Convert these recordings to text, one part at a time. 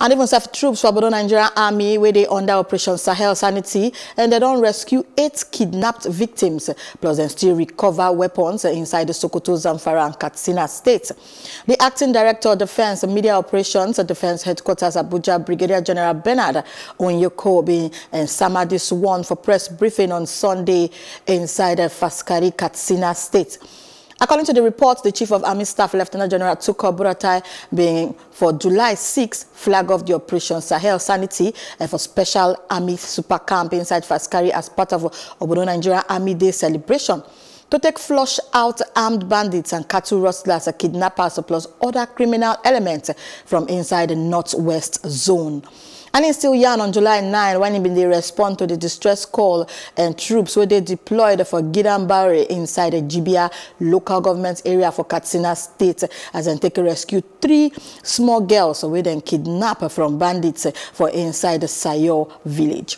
And even serve troops for Bodo Nigerian Army, where they under Operation Sahel Sanity, and they don't rescue eight kidnapped victims, plus they still recover weapons inside the Sokoto, Zamfara, and Katsina states. The acting director of Defense Media Operations at Defense Headquarters Abuja, Brigadier General Bernard Onyekobi and Samadis won for press briefing on Sunday inside uh, Faskari, Katsina state. According to the report, the Chief of Army Staff, Lieutenant General Tuko Buratai, being for July 6, flag off the Operation Sahel Sanity and eh, for Special Army Super Camp inside Faskari as part of Obodo Nigeria Army Day celebration to take flush out armed bandits and cattle rustlers, kidnappers, plus other criminal elements from inside the northwest zone. And in still young on July 9 when he been they respond to the distress call and troops where they deployed for Gidambari inside the Jibia local government area for Katsina State as they take rescue three small girls who then kidnapped from bandits for inside the Sayo village.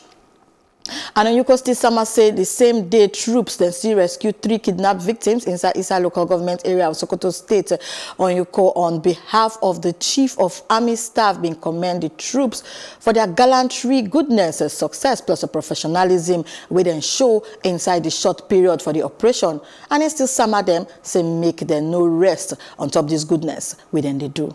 And on Yukosti Sama say the same day troops then still rescued three kidnapped victims inside Isa local government area of Sokoto State. Uh, on Yuko, on behalf of the Chief of Army Staff, being commend the troops for their gallantry, goodness, uh, success, plus a professionalism we then show inside the short period for the operation. And still Sama them say make them no rest on top this goodness we then they do.